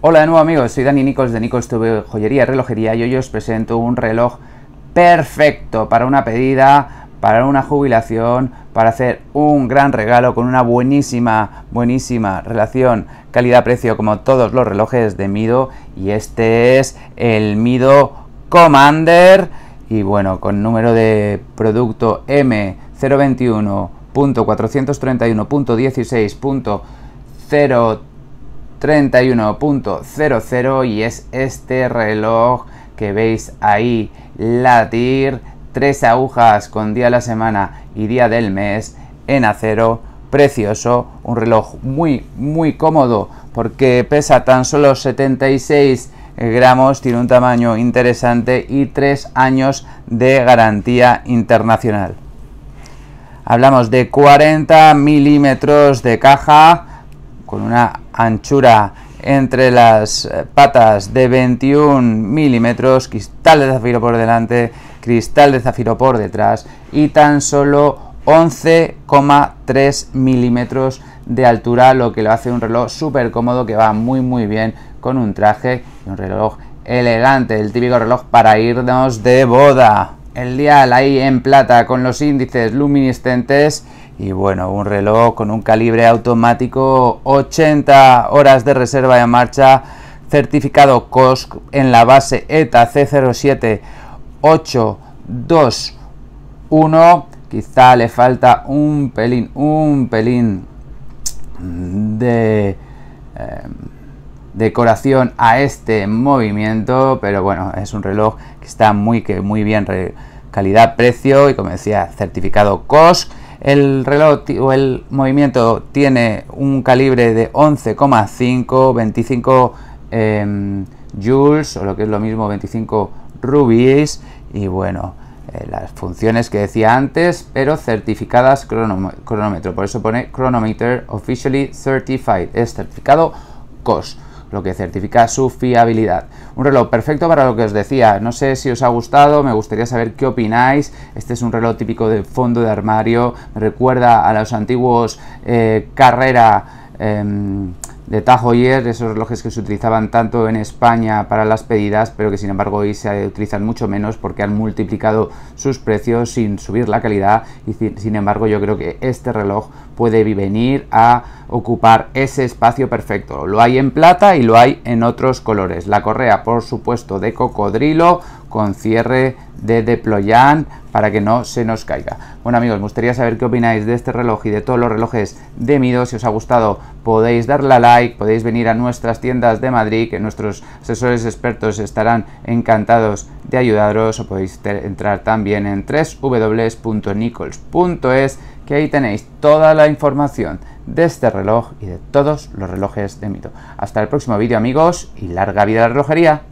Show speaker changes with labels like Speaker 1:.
Speaker 1: Hola de nuevo amigos, soy Dani Nichols de Nichols TV Joyería y Relojería y hoy os presento un reloj perfecto para una pedida, para una jubilación, para hacer un gran regalo con una buenísima, buenísima relación calidad-precio como todos los relojes de Mido y este es el Mido Commander y bueno, con número de producto M021.431.16.03 31.00 y es este reloj que veis ahí latir tres agujas con día de la semana y día del mes en acero precioso, un reloj muy muy cómodo porque pesa tan solo 76 gramos, tiene un tamaño interesante y tres años de garantía internacional. Hablamos de 40 milímetros de caja con una anchura entre las eh, patas de 21 milímetros, cristal de zafiro por delante, cristal de zafiro por detrás y tan solo 11,3 milímetros de altura, lo que lo hace un reloj súper cómodo que va muy muy bien con un traje y un reloj elegante, el típico reloj para irnos de boda. El dial ahí en plata con los índices luminiscentes y bueno, un reloj con un calibre automático, 80 horas de reserva de marcha, certificado COSC en la base ETA C07821. Quizá le falta un pelín, un pelín de... Em, decoración a este movimiento, pero bueno, es un reloj que está muy, que muy bien, calidad-precio y como decía, certificado COSC el reloj o el movimiento tiene un calibre de 11,5, 25 em, joules o lo que es lo mismo 25 rubíes y bueno, eh, las funciones que decía antes, pero certificadas cronómetro. Por eso pone Chronometer Officially Certified, es certificado COS lo que certifica su fiabilidad. Un reloj perfecto para lo que os decía. No sé si os ha gustado, me gustaría saber qué opináis. Este es un reloj típico de fondo de armario, me recuerda a los antiguos eh, carrera. Em, de Tajoyer, esos relojes que se utilizaban tanto en España para las pedidas, pero que sin embargo hoy se utilizan mucho menos porque han multiplicado sus precios sin subir la calidad y sin embargo yo creo que este reloj puede venir a ocupar ese espacio perfecto. Lo hay en plata y lo hay en otros colores. La correa, por supuesto, de cocodrilo con cierre de deployant para que no se nos caiga. Bueno amigos, me gustaría saber qué opináis de este reloj y de todos los relojes de Mido. Si os ha gustado podéis darle a like, podéis venir a nuestras tiendas de Madrid, que nuestros asesores expertos estarán encantados de ayudaros o podéis entrar también en www.nichols.es que ahí tenéis toda la información de este reloj y de todos los relojes de mito. Hasta el próximo vídeo amigos y larga vida la relojería.